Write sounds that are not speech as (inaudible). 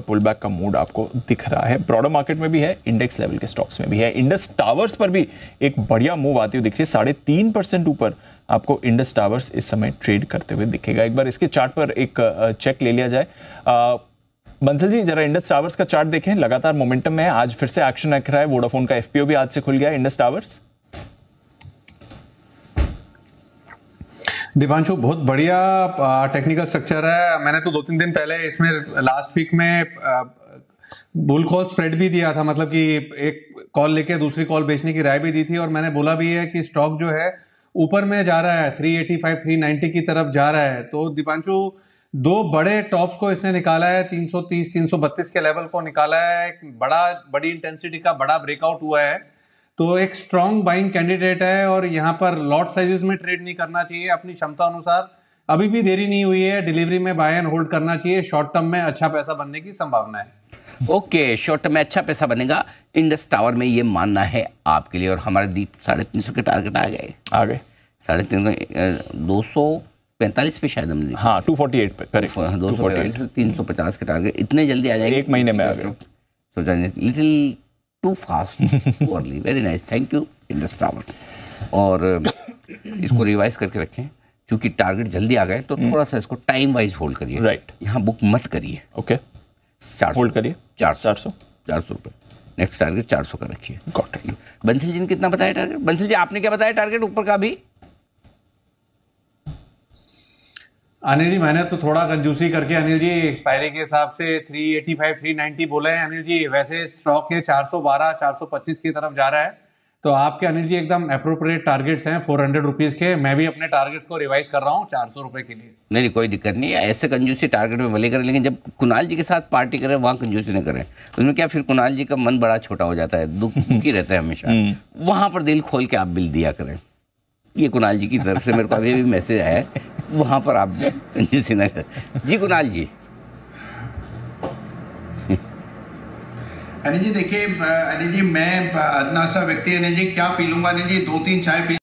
Pull back का mood आपको दिख रहा है ब्रॉडर मार्केट में भी है इंडेक्स लेवल के स्टॉक्स में भी है इंडस टावर्स पर भी एक बढ़िया मूव आती हुई दिख रही है साढ़े तीन परसेंट ऊपर आपको इंडस टावर्स इस समय ट्रेड करते हुए दिखेगा एक बार इसके चार्ट पर एक चेक ले लिया जाए बंसल जी जरा इंडस टावर्स का चार्ट देखें लगातार मोमेंटम में आज फिर से एक्शन रख रहा है वोडाफोन का एफपीओ भी आज से खुल गया इंडस टावर्स दीपांशु बहुत बढ़िया टेक्निकल स्ट्रक्चर है मैंने तो दो तीन दिन पहले इसमें लास्ट वीक में बुल कॉल स्प्रेड भी दिया था मतलब कि एक कॉल लेके दूसरी कॉल बेचने की राय भी दी थी और मैंने बोला भी है कि स्टॉक जो है ऊपर में जा रहा है 385 390 की तरफ जा रहा है तो दीपांशु दो बड़े टॉप्स को इसने निकाला है 330 332 के लेवल को निकाला है बड़ा बड़ी इंटेंसिटी का बड़ा ब्रेकआउट हुआ है तो एक स्ट्रॉन्ग बाइंग कैंडिडेट है और यहाँ पर लॉट साइजेस में ट्रेड नहीं करना चाहिए अपनी क्षमता अनुसार अभी भी देरी नहीं हुई है डिलीवरी में बाय एंड होल्ड करना चाहिए शॉर्ट टर्म में अच्छा पैसा बनने की संभावना है ओके शॉर्ट टर्म में अच्छा पैसा बनेगा इंडस टावर में ये मानना है आपके लिए और हमारे दीप साढ़े तीन सौ के टारगेट आ गए आ गए साढ़े तीन सौ दो सौ पैंतालीस पे शायद हमने हाँ टू फोर्टी एट पे दो सौ तीन सौ पचास के टारगेट इतने जल्दी आ जाएंगे एक महीने में आ गए सोचा little too fast only very nice thank you Indus travel और um, इसको रिवाइज करके रखें क्योंकि टारगेट जल्दी आ गए तो हम्म। थोड़ा सा इसको टाइम वाइज होल्ड करिए राइट यहाँ बुक मत करिए ओके चार होल्ड करिए चार चार सौ चार सौ रुपये नेक्स्ट टारगेट चार सौ का रखिए बंसल जी ने कितना बताया टारगेट बंसल जी आपने क्या बताया टारगेट ऊपर का भी अनिल जी मैंने तो थोड़ा कंजूसी करके अनिल जी एक्सपायरी के हिसाब से 385 390 बोले हैं अनिल जी वैसे स्टॉक ये 412 425 की तरफ जा रहा है तो आपके अनिल जी एकदम अप्रोप्रिएट टारगेट्स हैं फोर हंड्रेड रुपीज के मैं भी अपने टारगेट्स को रिवाइज कर रहा हूँ चार सौ रुपए के लिए नहीं नहीं कोई दिक्कत नहीं है ऐसे कंजूसी टारगेट में भले करें लेकिन जब कुणाल जी के साथ पार्टी करें वहाँ कंजूसी न करें उसमें क्या फिर कुणाल जी का मन बड़ा छोटा हो जाता है दुख दुखी (laughs) रहता है हमेशा हम्म। वहाँ पर दिल खोल के आप बिल दिया करें ये कुणाल जी की तरफ से मेरे को अभी भी मैसेज आया है वहाँ पर आप जी जी कुणाल जी अनिल जी देखिए अनिल जी मैं अदनासा सा व्यक्ति अनिल जी क्या पी लूंगा अनिल जी दो तीन चाय पी